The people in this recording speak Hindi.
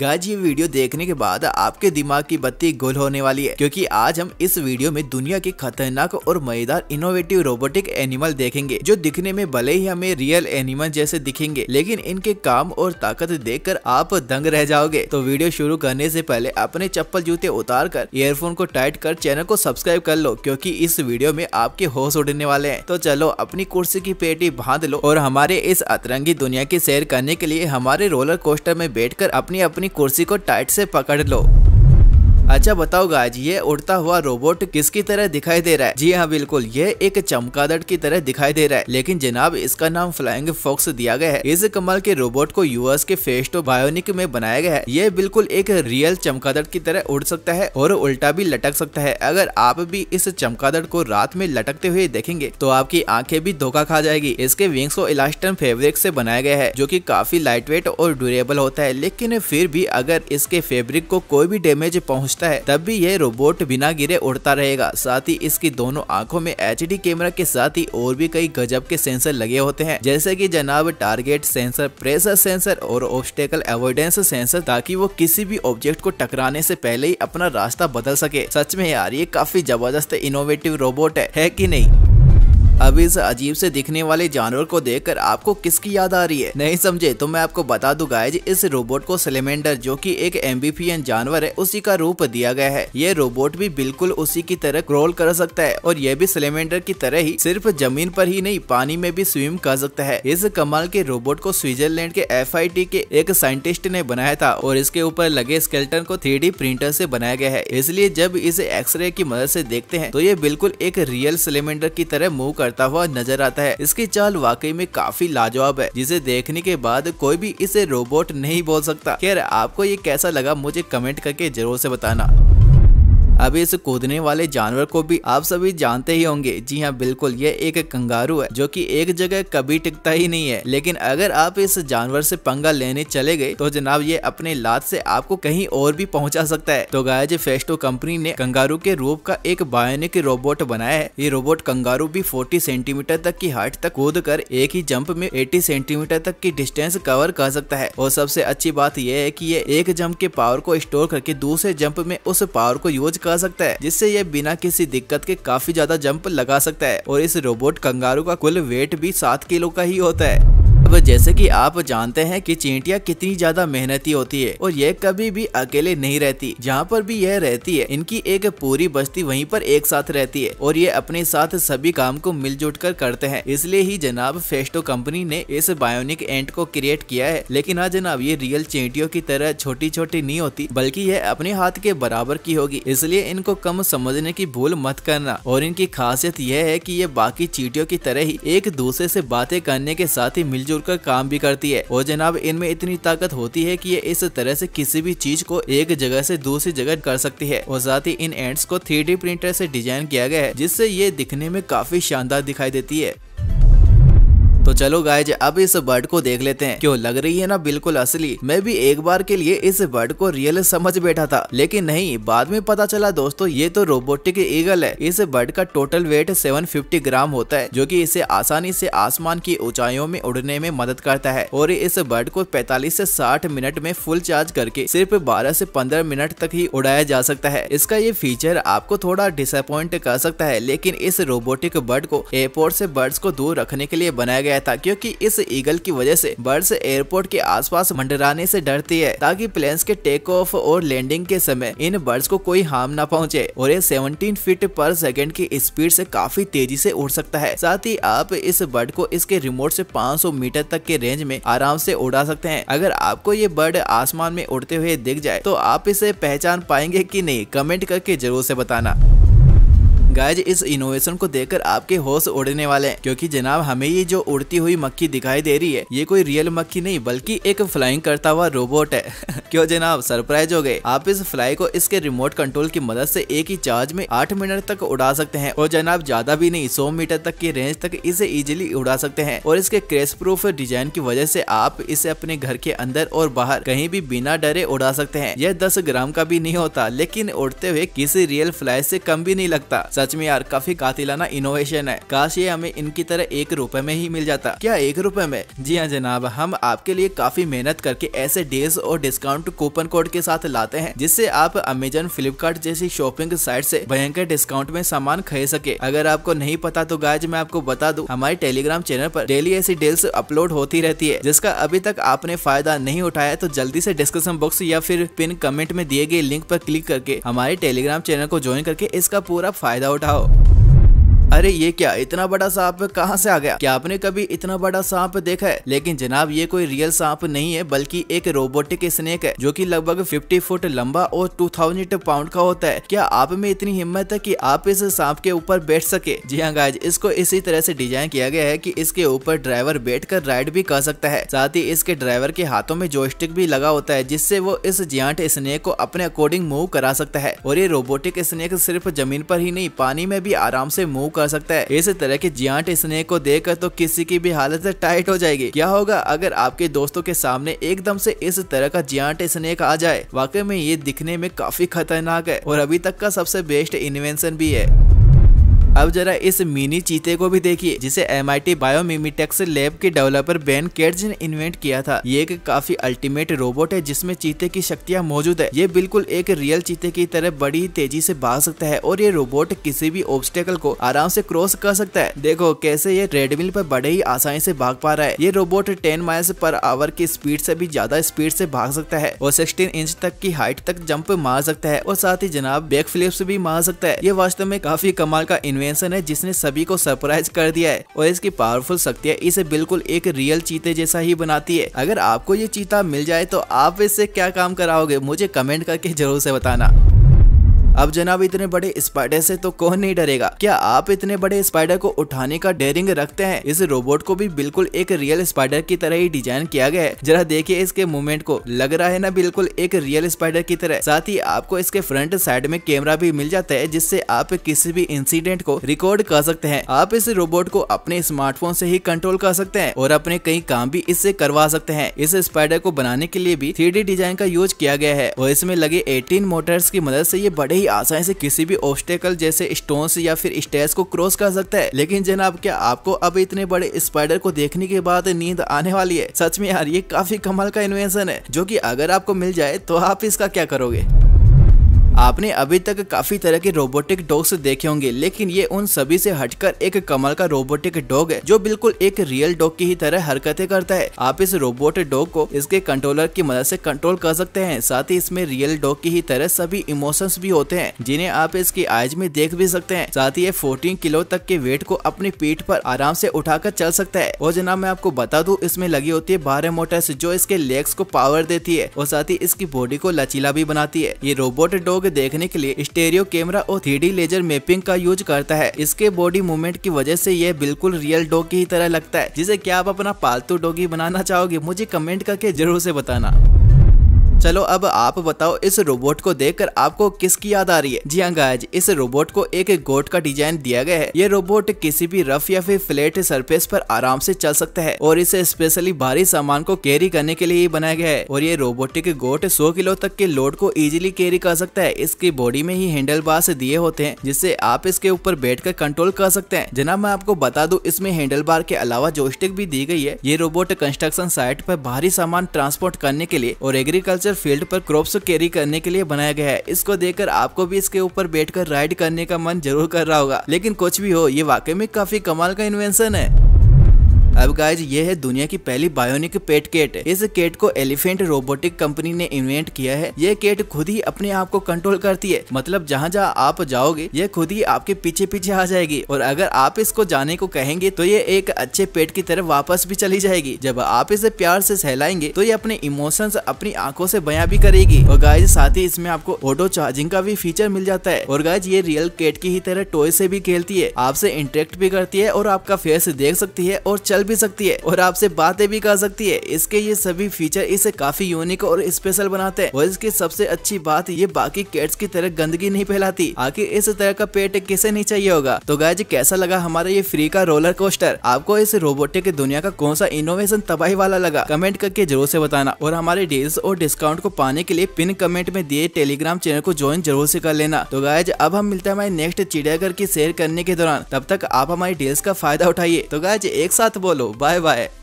गाज ये वीडियो देखने के बाद आपके दिमाग की बत्ती गुल होने वाली है क्योंकि आज हम इस वीडियो में दुनिया के खतरनाक और मजेदार इनोवेटिव रोबोटिक एनिमल देखेंगे जो दिखने में भले ही हमें रियल एनिमल जैसे दिखेंगे लेकिन इनके काम और ताकत देखकर आप दंग रह जाओगे तो वीडियो शुरू करने से पहले अपने चप्पल जूते उतार कर ईयरफोन को टाइट कर चैनल को सब्सक्राइब कर लो क्यूँकी इस वीडियो में आपके होश उड़ने वाले है तो चलो अपनी कुर्सी की पेटी बांध लो और हमारे इस अतरंगी दुनिया की सैर करने के लिए हमारे रोलर कोस्टर में बैठ अपनी अपनी अपनी कुर्सी को टाइट से पकड़ लो अच्छा बताओ गाज ये उड़ता हुआ रोबोट किसकी तरह दिखाई दे रहा है जी हाँ बिल्कुल ये एक चमकादड़ की तरह दिखाई दे रहा है लेकिन जनाब इसका नाम फ्लाइंग फॉक्स दिया गया है इस कमल के रोबोट को यूएस के फेस्टो बायोनिक में बनाया गया है ये बिल्कुल एक रियल चमकादड़ की तरह उड़ सकता है और उल्टा भी लटक सकता है अगर आप भी इस चमकादड़ को रात में लटकते हुए देखेंगे तो आपकी आंखें भी धोखा खा जाएगी इसके विंग्स को इलास्टन फेब्रिक ऐसी बनाया गया है जो की काफी लाइट वेट और ड्यूरेबल होता है लेकिन फिर भी अगर इसके फेब्रिक को कोई भी डेमेज पहुँच पहुंचता है तब भी ये रोबोट बिना गिरे उड़ता रहेगा साथ ही इसकी दोनों आंखों में एच कैमरा के साथ ही और भी कई गजब के सेंसर लगे होते हैं जैसे की जनाब टारगेट सेंसर प्रेशर सेंसर और ऑब्स्टेकल एवोडेंस सेंसर ताकि वो किसी भी ऑब्जेक्ट को टकराने से पहले ही अपना रास्ता बदल सके सच में यार ये काफी जबरदस्त इनोवेटिव रोबोट है, है की नहीं अब इस अजीब से दिखने वाले जानवर को देखकर आपको किसकी याद आ रही है नहीं समझे तो मैं आपको बता दू गाइज इस रोबोट को सिलेमेंडर जो कि एक एम्बीफियन जानवर है उसी का रूप दिया गया है ये रोबोट भी बिल्कुल उसी की तरह क्रोल कर सकता है और ये भी सिलेमेंडर की तरह ही सिर्फ जमीन पर ही नहीं पानी में भी स्विम कर सकता है इस कमाल के रोबोट को स्विट्जरलैंड के एफ के एक साइंटिस्ट ने बनाया था और इसके ऊपर लगे स्केल्टन को थ्री प्रिंटर ऐसी बनाया गया है इसलिए जब इसे एक्सरे की मदद ऐसी देखते हैं तो ये बिल्कुल एक रियल सिलेमेंडर की तरह मूव करता हुआ नजर आता है इसकी चाल वाकई में काफी लाजवाब है जिसे देखने के बाद कोई भी इसे रोबोट नहीं बोल सकता खैर आपको ये कैसा लगा मुझे कमेंट करके जरूर से बताना अब इस कूदने वाले जानवर को भी आप सभी जानते ही होंगे जी हाँ बिल्कुल ये एक कंगारू है जो की एक जगह कभी टिकता ही नहीं है लेकिन अगर आप इस जानवर से पंगा लेने चले गए तो जनाब ये अपने लात से आपको कहीं और भी पहुंचा सकता है तो गायज फेस्टो कंपनी ने कंगारू के रूप का एक बायोनिक रोबोट बनाया है ये रोबोट कंगारू भी 40 सेंटीमीटर तक की हाइट तक कूद कर एक ही जंप में 80 सेंटीमीटर तक की डिस्टेंस कवर कर सकता है और सबसे अच्छी बात यह है की ये एक जंप के पावर को स्टोर करके दूसरे जंप में उस पावर को यूज कर लगा सकता है जिससे ये बिना किसी दिक्कत के काफी ज्यादा जंप लगा सकता है और इस रोबोट कंगारू का कुल वेट भी सात किलो का ही होता है अब जैसे कि आप जानते हैं कि चींटियाँ कितनी ज्यादा मेहनती होती है और यह कभी भी अकेले नहीं रहती जहाँ पर भी यह रहती है इनकी एक पूरी बस्ती वहीं पर एक साथ रहती है और ये अपने साथ सभी काम को मिलजुट कर करते हैं इसलिए ही जनाब फेस्टो कंपनी ने इस बायोनिक एंट को क्रिएट किया है लेकिन हाँ जनाब ये रियल चींटियों की तरह छोटी छोटी नहीं होती बल्कि यह अपने हाथ के बराबर की होगी इसलिए इनको कम समझने की भूल मत करना और इनकी खासियत यह है की ये बाकी चींटियों की तरह ही एक दूसरे से बातें करने के साथ ही मिलजुल कर काम भी करती है और जनाब इनमें इतनी ताकत होती है कि ये इस तरह से किसी भी चीज को एक जगह से दूसरी जगह कर सकती है और साथ ही इन एंड्स को थ्री प्रिंटर से डिजाइन किया गया है जिससे ये दिखने में काफी शानदार दिखाई देती है तो चलो गाइज अब इस बर्ड को देख लेते हैं क्यों लग रही है ना बिल्कुल असली मैं भी एक बार के लिए इस बर्ड को रियल समझ बैठा था लेकिन नहीं बाद में पता चला दोस्तों ये तो रोबोटिक ईगल है इस बर्ड का टोटल वेट 750 ग्राम होता है जो कि इसे आसानी से आसमान की ऊंचाइयों में उड़ने में मदद करता है और इस बर्ड को 45 से 60 मिनट में फुल चार्ज करके सिर्फ 12 से 15 मिनट तक ही उड़ाया जा सकता है इसका ये फीचर आपको थोड़ा डिसअपॉइंट कर सकता है लेकिन इस रोबोटिक बर्ड को एयरपोर्ट से बर्ड्स को दूर रखने के लिए बनाया गया था क्योंकि इस ईगल की वजह से बर्ड्स एयरपोर्ट के आसपास मंडराने से डरती है ताकि प्लेन के टेक ऑफ और लैंडिंग के समय इन बर्ड्स को कोई हार्म न पहुंचे और ये 17 फीट पर सेकंड की स्पीड से काफी तेजी से उड़ सकता है साथ ही आप इस बर्ड को इसके रिमोट से 500 मीटर तक के रेंज में आराम से उड़ा सकते हैं अगर आपको ये बर्ड आसमान में उड़ते हुए दिख जाए तो आप इसे पहचान पाएंगे की नहीं कमेंट करके जरूर से बताना गायज इस इनोवेशन को देखकर आपके होश उड़ने वाले हैं क्योंकि जनाब हमें ये जो उड़ती हुई मक्खी दिखाई दे रही है ये कोई रियल मक्खी नहीं बल्कि एक फ्लाइंग करता हुआ रोबोट है क्यों जनाब सरप्राइज हो गए आप इस फ्लाई को इसके रिमोट कंट्रोल की मदद से एक ही चार्ज में आठ मिनट तक उड़ा सकते हैं और जनाब ज्यादा भी नहीं सौ मीटर तक की रेंज तक इसे इजिली उड़ा सकते हैं और इसके क्रेश प्रूफ डिजाइन की वजह से आप इसे अपने घर के अंदर और बाहर कहीं भी बिना डरे उड़ा सकते हैं यह दस ग्राम का भी नहीं होता लेकिन उड़ते हुए किसी रियल फ्लाई ऐसी कम भी नहीं लगता सच में यार काफी कातिलाना इनोवेशन है काश ये हमें इनकी तरह एक रुपए में ही मिल जाता क्या एक रुपए में जी हाँ जनाब हम आपके लिए काफी मेहनत करके ऐसे डेज और डिस्काउंट कूपन कोड के साथ लाते हैं जिससे आप अमेजन फ्लिपकार्ट जैसी शॉपिंग साइट से भयंकर डिस्काउंट में सामान खरीद सके अगर आपको नहीं पता तो गाय मैं आपको बता दूं हमारे टेलीग्राम चैनल पर डेली ऐसी डील्स अपलोड होती रहती है जिसका अभी तक आपने फायदा नहीं उठाया तो जल्दी से डिस्कशन बॉक्स या फिर पिन कमेंट में दिए गए लिंक पर क्लिक करके हमारे टेलीग्राम चैनल को ज्वाइन करके इसका पूरा फायदा उठाओ अरे ये क्या इतना बड़ा सांप कहाँ से आ गया क्या आपने कभी इतना बड़ा सांप देखा है लेकिन जनाब ये कोई रियल सांप नहीं है बल्कि एक रोबोटिक स्नेक है जो की लगभग फिफ्टी फुट लंबा और टू थाउजेंड पाउंड का होता है क्या आप में इतनी हिम्मत है की आप इस सांप के ऊपर बैठ सके जी हाँ गाइज इसको इसी तरह से डिजाइन किया गया है की इसके ऊपर ड्राइवर बैठ कर राइड भी कर सकता है साथ ही इसके ड्राइवर के हाथों में जोस्टिक भी लगा होता है जिससे वो इस जियांट स्नेक को अपने अकॉर्डिंग मूव करा सकता है और ये रोबोटिक स्नेक सिर्फ जमीन पर ही नहीं पानी में भी आराम से मूव कर कर सकता है इस तरह के जियांट स्नेक को देख कर तो किसी की भी हालत टाइट हो जाएगी क्या होगा अगर आपके दोस्तों के सामने एकदम से इस तरह का जियांट स्नेक आ जाए वाकई में ये दिखने में काफी खतरनाक है और अभी तक का सबसे बेस्ट इन्वेंशन भी है अब जरा इस मिनी चीते को भी देखिए जिसे M I T biomimetics lab के डेवलपर बेन केट ने इन्वेंट किया था ये एक काफी अल्टीमेट रोबोट है जिसमें चीते की शक्तियां मौजूद है ये बिल्कुल एक रियल चीते की तरह बड़ी तेजी से भाग सकता है और ये रोबोट किसी भी ऑब्स्टेकल को आराम से क्रॉस कर सकता है देखो कैसे ये ट्रेडमिल पर बड़े ही आसानी से भाग पा रहा है ये robot ten miles per hour की स्पीड से भी ज्यादा स्पीड से भाग सकता है और सिक्सटीन इंच तक की हाइट तक जंप मार सकता है और साथ ही जनाब बैक फ्लिप्स भी मार सकता है ये वास्तव में काफी कमाल का इन्वेंट इन्वेंशन है जिसने सभी को सरप्राइज कर दिया है और इसकी पावरफुल शक्तियाँ इसे बिल्कुल एक रियल चीते जैसा ही बनाती है अगर आपको ये चीता मिल जाए तो आप इससे क्या काम कराओगे मुझे कमेंट करके जरूर से बताना अब जनाब इतने बड़े स्पाइडर से तो कौन नहीं डरेगा क्या आप इतने बड़े स्पाइडर को उठाने का डेरिंग रखते हैं इस रोबोट को भी बिल्कुल एक रियल स्पाइडर की तरह ही डिजाइन किया गया है जरा देखिए इसके मूवमेंट को लग रहा है ना बिल्कुल एक रियल स्पाइडर की तरह साथ ही आपको इसके फ्रंट साइड में कैमरा भी मिल जाता है जिससे आप किसी भी इंसिडेंट को रिकॉर्ड कर सकते हैं आप इस रोबोट को अपने स्मार्टफोन से ही कंट्रोल कर सकते हैं और अपने कई काम भी इससे करवा सकते हैं इस स्पाइडर को बनाने के लिए भी थ्री डिजाइन का यूज किया गया है और इसमें लगे एटीन मोटर्स की मदद से ये बड़े बड़ी आसानी से किसी भी ऑब्स्टेकल जैसे स्टोन या फिर स्टेज को क्रॉस कर सकता है लेकिन जनाब क्या आपको अब इतने बड़े स्पाइडर को देखने के बाद नींद आने वाली है सच में यार ये काफी कमाल का इन्वेंशन है जो की अगर आपको मिल जाए तो आप इसका क्या करोगे आपने अभी तक काफ़ी तरह के रोबोटिक डॉग्स देखे होंगे लेकिन ये उन सभी से हटकर एक कमल का रोबोटिक डॉग है जो बिल्कुल एक रियल डॉग की ही तरह हरकतें करता है आप इस रोबोट डॉग को इसके कंट्रोलर की मदद से कंट्रोल कर सकते हैं साथ ही इसमें रियल डॉग की ही तरह सभी इमोशंस भी होते हैं जिन्हें आप इसकी आइज में देख भी सकते हैं साथ ही ये फोर्टीन किलो तक के वेट को अपनी पीठ पर आराम से उठाकर चल सकता है और जनाब मैं आपको बता दू इसमें लगी होती है बारह मोटर्स जो इसके लेग्स को पावर देती है और साथ ही इसकी बॉडी को लचीला भी बनाती है ये रोबोट डॉग लोग देखने के लिए स्टेरियो कैमरा और थ्री लेजर मैपिंग का यूज करता है इसके बॉडी मूवमेंट की वजह से यह बिल्कुल रियल डॉग की तरह लगता है जिसे क्या आप अपना पालतू डॉगी बनाना चाहोगे मुझे कमेंट करके जरूर से बताना चलो अब आप बताओ इस रोबोट को देखकर आपको किसकी याद आ रही है जी हाँ गायज इस रोबोट को एक गोट का डिजाइन दिया गया है ये रोबोट किसी भी रफ या फिर फ्लेट सरफेस पर आराम से चल सकता है और इसे स्पेशली भारी सामान को कैरी करने के लिए ही बनाया गया है और ये रोबोटिक गोट 100 किलो तक के लोड को इजीली कैरी कर सकता है इसकी बॉडी में ही हैंडल बार्स दिए होते हैं जिससे आप इसके ऊपर कर कंट्रोल कर सकते हैं जनाब मैं आपको बता दू इसमें हैंडल बार के अलावा जोस्टिक भी दी गई है ये रोबोट कंस्ट्रक्शन साइट पर भारी सामान ट्रांसपोर्ट करने के लिए और एग्रीकल्चर एडवेंचर फील्ड पर क्रॉप्स कैरी करने के लिए बनाया गया है इसको देखकर आपको भी इसके ऊपर बैठकर राइड करने का मन जरूर कर रहा होगा लेकिन कुछ भी हो ये वाकई में काफी कमाल का इन्वेंशन है अब गाइज ये है दुनिया की पहली बायोनिक पेट केट इस केट को एलिफेंट रोबोटिक कंपनी ने इन्वेंट किया है ये केट खुद ही अपने आप को कंट्रोल करती है मतलब जहाँ जहाँ आप जाओगे ये खुद ही आपके पीछे पीछे आ जाएगी और अगर आप इसको जाने को कहेंगे तो ये एक अच्छे पेट की तरफ वापस भी चली जाएगी जब आप इसे प्यार से सहलाएंगे तो ये अपने इमोशन अपनी आंखों से बयां भी करेगी और गाइज साथ ही इसमें आपको ऑटो चार्जिंग का भी फीचर मिल जाता है और गाइज ये रियल केट की ही तरह टॉय से भी खेलती है आपसे इंटरेक्ट भी करती है और आपका फेस देख सकती है और चल चल भी सकती है और आपसे बातें भी कर सकती है इसके ये सभी फीचर इसे काफी यूनिक और स्पेशल बनाते हैं और इसकी सबसे अच्छी बात ये बाकी कैट्स की तरह गंदगी नहीं फैलाती आखिर इस तरह का पेट किसे नहीं चाहिए होगा तो गाय कैसा लगा हमारा ये फ्री का रोलर कोस्टर आपको इस रोबोटिक दुनिया का कौन सा इनोवेशन तबाही वाला लगा कमेंट करके जरूर ऐसी बताना और हमारे डील्स और डिस्काउंट को पाने के लिए पिन कमेंट में दिए टेलीग्राम चैनल को ज्वाइन जरूर ऐसी कर लेना तो गायज अब हम मिलते हैं हमारे नेक्स्ट चिड़ियाघर की शेयर करने के दौरान तब तक आप हमारी डील्स का फायदा उठाइए तो गाय एक साथ बोल फॉलो बाय बाय